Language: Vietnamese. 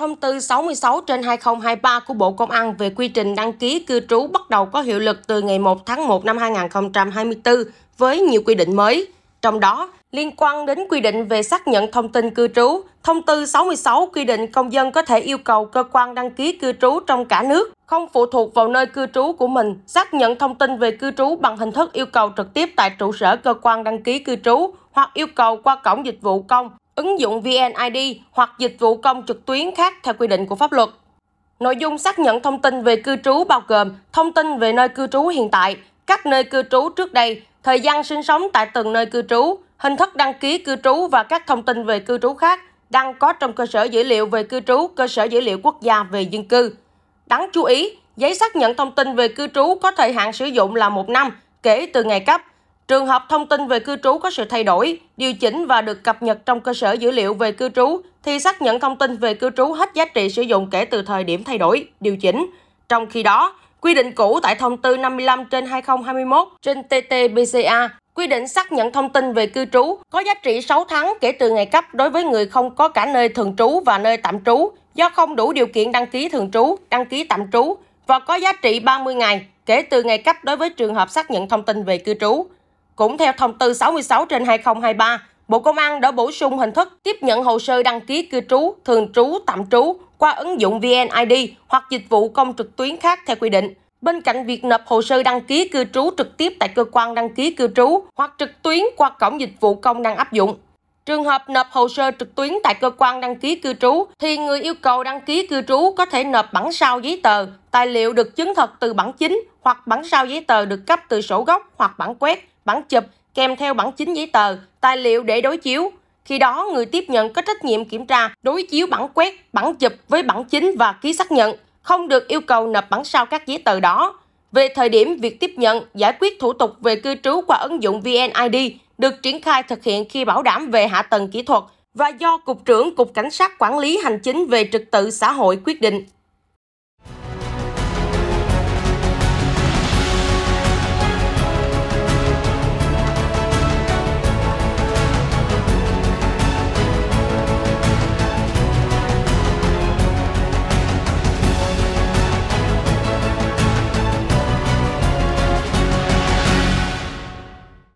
Thông tư 66 trên 2023 của Bộ Công an về quy trình đăng ký cư trú bắt đầu có hiệu lực từ ngày 1 tháng 1 năm 2024 với nhiều quy định mới. Trong đó, liên quan đến quy định về xác nhận thông tin cư trú, thông tư 66 quy định công dân có thể yêu cầu cơ quan đăng ký cư trú trong cả nước, không phụ thuộc vào nơi cư trú của mình, xác nhận thông tin về cư trú bằng hình thức yêu cầu trực tiếp tại trụ sở cơ quan đăng ký cư trú hoặc yêu cầu qua cổng dịch vụ công ứng dụng VNID hoặc dịch vụ công trực tuyến khác theo quy định của pháp luật. Nội dung xác nhận thông tin về cư trú bao gồm thông tin về nơi cư trú hiện tại, các nơi cư trú trước đây, thời gian sinh sống tại từng nơi cư trú, hình thức đăng ký cư trú và các thông tin về cư trú khác đang có trong cơ sở dữ liệu về cư trú, cơ sở dữ liệu quốc gia về dân cư. Đáng chú ý, giấy xác nhận thông tin về cư trú có thời hạn sử dụng là một năm kể từ ngày cấp. Trường hợp thông tin về cư trú có sự thay đổi, điều chỉnh và được cập nhật trong cơ sở dữ liệu về cư trú thì xác nhận thông tin về cư trú hết giá trị sử dụng kể từ thời điểm thay đổi, điều chỉnh. Trong khi đó, quy định cũ tại thông tư 55 trên 2021 trên TTBCA quy định xác nhận thông tin về cư trú có giá trị 6 tháng kể từ ngày cấp đối với người không có cả nơi thường trú và nơi tạm trú do không đủ điều kiện đăng ký thường trú, đăng ký tạm trú và có giá trị 30 ngày kể từ ngày cấp đối với trường hợp xác nhận thông tin về cư trú. Cũng theo thông tư 66 trên 2023, Bộ Công an đã bổ sung hình thức tiếp nhận hồ sơ đăng ký cư trú, thường trú, tạm trú qua ứng dụng VNID hoặc dịch vụ công trực tuyến khác theo quy định. Bên cạnh việc nộp hồ sơ đăng ký cư trú trực tiếp tại cơ quan đăng ký cư trú hoặc trực tuyến qua cổng dịch vụ công đang áp dụng. Trường hợp nộp hồ sơ trực tuyến tại cơ quan đăng ký cư trú thì người yêu cầu đăng ký cư trú có thể nộp bản sao giấy tờ, tài liệu được chứng thật từ bản chính hoặc bản sao giấy tờ được cấp từ sổ gốc hoặc bản quét bản chụp kèm theo bản chính giấy tờ, tài liệu để đối chiếu. Khi đó, người tiếp nhận có trách nhiệm kiểm tra, đối chiếu bản quét, bản chụp với bản chính và ký xác nhận, không được yêu cầu nộp bản sao các giấy tờ đó. Về thời điểm việc tiếp nhận, giải quyết thủ tục về cư trú qua ứng dụng VNID được triển khai thực hiện khi bảo đảm về hạ tầng kỹ thuật và do Cục trưởng Cục Cảnh sát Quản lý Hành chính về trực tự xã hội quyết định.